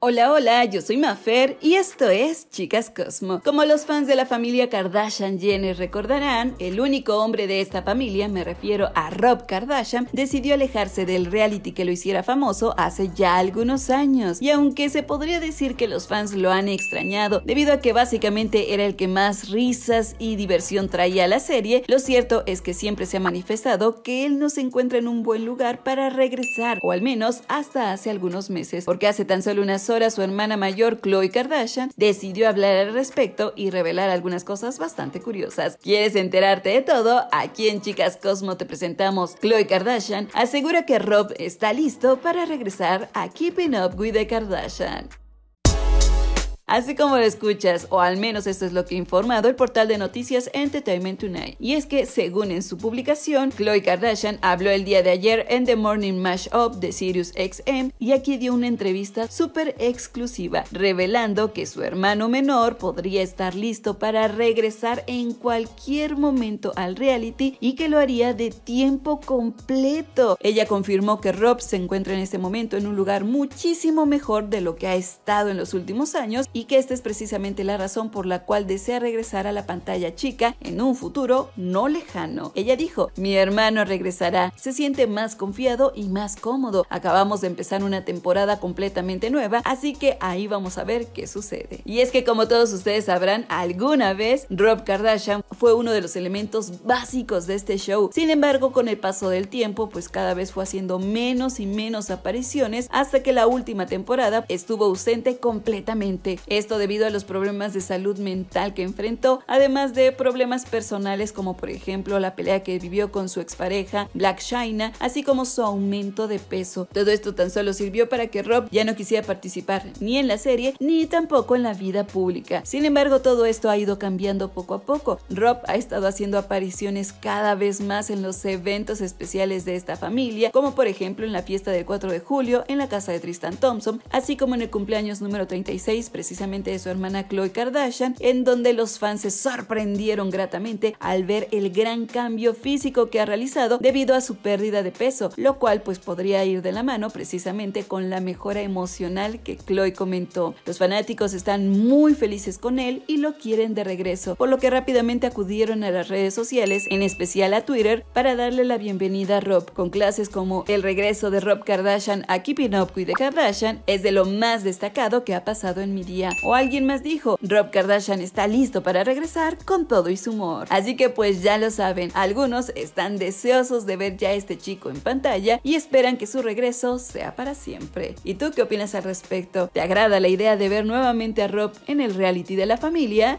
Hola, hola, yo soy Mafer y esto es Chicas Cosmo. Como los fans de la familia Kardashian Jenner recordarán, el único hombre de esta familia, me refiero a Rob Kardashian, decidió alejarse del reality que lo hiciera famoso hace ya algunos años. Y aunque se podría decir que los fans lo han extrañado debido a que básicamente era el que más risas y diversión traía a la serie, lo cierto es que siempre se ha manifestado que él no se encuentra en un buen lugar para regresar, o al menos hasta hace algunos meses, porque hace tan solo unas su hermana mayor Chloe Kardashian, decidió hablar al respecto y revelar algunas cosas bastante curiosas. ¿Quieres enterarte de todo? Aquí en Chicas Cosmo te presentamos Chloe Kardashian asegura que Rob está listo para regresar a Keeping Up with the Kardashian. Así como lo escuchas, o al menos esto es lo que ha informado el portal de noticias Entertainment Tonight. Y es que, según en su publicación, Khloe Kardashian habló el día de ayer en The Morning Mashup de Sirius XM y aquí dio una entrevista súper exclusiva, revelando que su hermano menor podría estar listo para regresar en cualquier momento al reality y que lo haría de tiempo completo. Ella confirmó que Rob se encuentra en este momento en un lugar muchísimo mejor de lo que ha estado en los últimos años y que esta es precisamente la razón por la cual desea regresar a la pantalla chica en un futuro no lejano. Ella dijo, mi hermano regresará, se siente más confiado y más cómodo. Acabamos de empezar una temporada completamente nueva, así que ahí vamos a ver qué sucede. Y es que como todos ustedes sabrán, alguna vez Rob Kardashian fue uno de los elementos básicos de este show. Sin embargo, con el paso del tiempo, pues cada vez fue haciendo menos y menos apariciones hasta que la última temporada estuvo ausente completamente. Esto debido a los problemas de salud mental que enfrentó, además de problemas personales como por ejemplo la pelea que vivió con su expareja Black China, así como su aumento de peso. Todo esto tan solo sirvió para que Rob ya no quisiera participar ni en la serie ni tampoco en la vida pública. Sin embargo, todo esto ha ido cambiando poco a poco. Rob ha estado haciendo apariciones cada vez más en los eventos especiales de esta familia, como por ejemplo en la fiesta del 4 de julio en la casa de Tristan Thompson, así como en el cumpleaños número 36 precisamente precisamente de su hermana Khloe Kardashian, en donde los fans se sorprendieron gratamente al ver el gran cambio físico que ha realizado debido a su pérdida de peso, lo cual pues podría ir de la mano precisamente con la mejora emocional que Chloe comentó. Los fanáticos están muy felices con él y lo quieren de regreso, por lo que rápidamente acudieron a las redes sociales, en especial a Twitter, para darle la bienvenida a Rob, con clases como el regreso de Rob Kardashian a Keeping Up with the Kardashian es de lo más destacado que ha pasado en mi día o alguien más dijo, Rob Kardashian está listo para regresar con todo y su humor. Así que pues ya lo saben, algunos están deseosos de ver ya a este chico en pantalla y esperan que su regreso sea para siempre. ¿Y tú qué opinas al respecto? ¿Te agrada la idea de ver nuevamente a Rob en el reality de la familia?